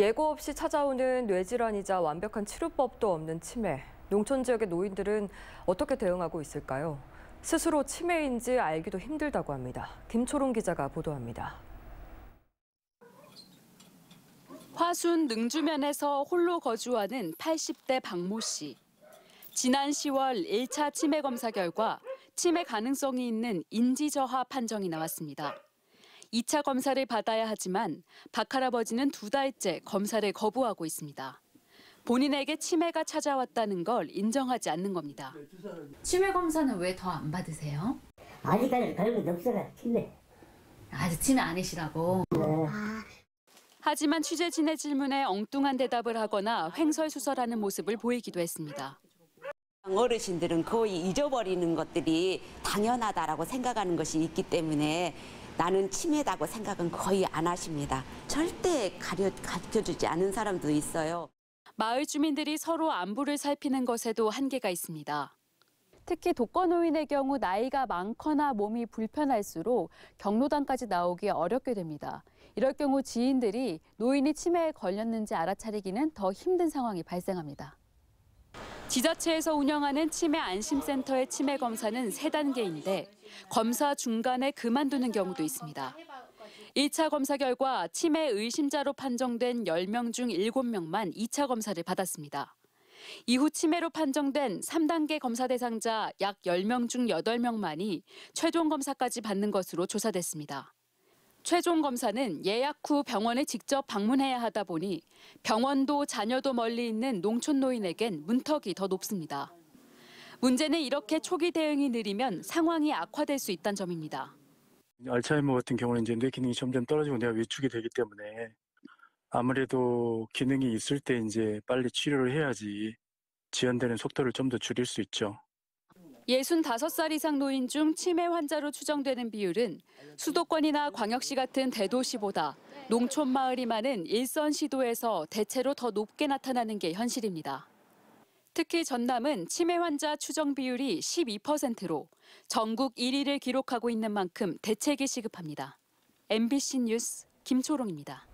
예고 없이 찾아오는 뇌질환이자 완벽한 치료법도 없는 치매. 농촌 지역의 노인들은 어떻게 대응하고 있을까요? 스스로 치매인지 알기도 힘들다고 합니다. 김초롱 기자가 보도합니다. 화순 능주면에서 홀로 거주하는 80대 박모 씨. 지난 10월 1차 치매 검사 결과 치매 가능성이 있는 인지저하 판정이 나왔습니다. 2차 검사를 받아야 하지만 박 할아버지는 두 달째 검사를 거부하고 있습니다. 본인에게 치매가 찾아왔다는 걸 인정하지 않는 겁니다. 치매 검사는 왜 더 안 받으세요? 아직까지 별게 없어요, 치매. 아직 치매 아니시라고. 네. 하지만 취재진의 질문에 엉뚱한 대답을 하거나 횡설수설하는 모습을 보이기도 했습니다. 어르신들은 거의 잊어버리는 것들이 당연하다라고 생각하는 것이 있기 때문에 나는 치매다고 생각은 거의 안 하십니다. 절대 가려, 가르주지 않은 사람도 있어요. 마을 주민들이 서로 안부를 살피는 것에도 한계가 있습니다. 특히 독거노인의 경우 나이가 많거나 몸이 불편할수록 경로당까지 나오기 어렵게 됩니다. 이럴 경우 지인들이 노인이 치매에 걸렸는지 알아차리기는 더 힘든 상황이 발생합니다. 지자체에서 운영하는 치매 안심센터의 치매 검사는 세단계인데 검사 중간에 그만두는 경우도 있습니다. 1차 검사 결과 치매 의심자로 판정된 10명 중 7명만 2차 검사를 받았습니다. 이후 치매로 판정된 3단계 검사 대상자 약 10명 중 8명만이 최종 검사까지 받는 것으로 조사됐습니다. 최종 검사는 예약 후 병원에 직접 방문해야 하다 보니 병원도 자녀도 멀리 있는 농촌 노인에겐 문턱이 더 높습니다. 문제는 이렇게 초기 대응이 느리면 상황이 악화될 수 있다는 점입니다. 알츠하이머 같은 경우는 이제 뇌 기능이 점점 떨어지고 내가 위축이 되기 때문에 아무래도 기능이 있을 때 이제 빨리 치료를 해야지 지연되는 속도를 좀 더 줄일 수 있죠. 65살 이상 노인 중 치매 환자로 추정되는 비율은 수도권이나 광역시 같은 대도시보다 농촌 마을이 많은 일선 시도에서 대체로 더 높게 나타나는 게 현실입니다. 특히 전남은 치매 환자 추정 비율이 12%로 전국 1위를 기록하고 있는 만큼 대책이 시급합니다. MBC 뉴스 김초롱입니다.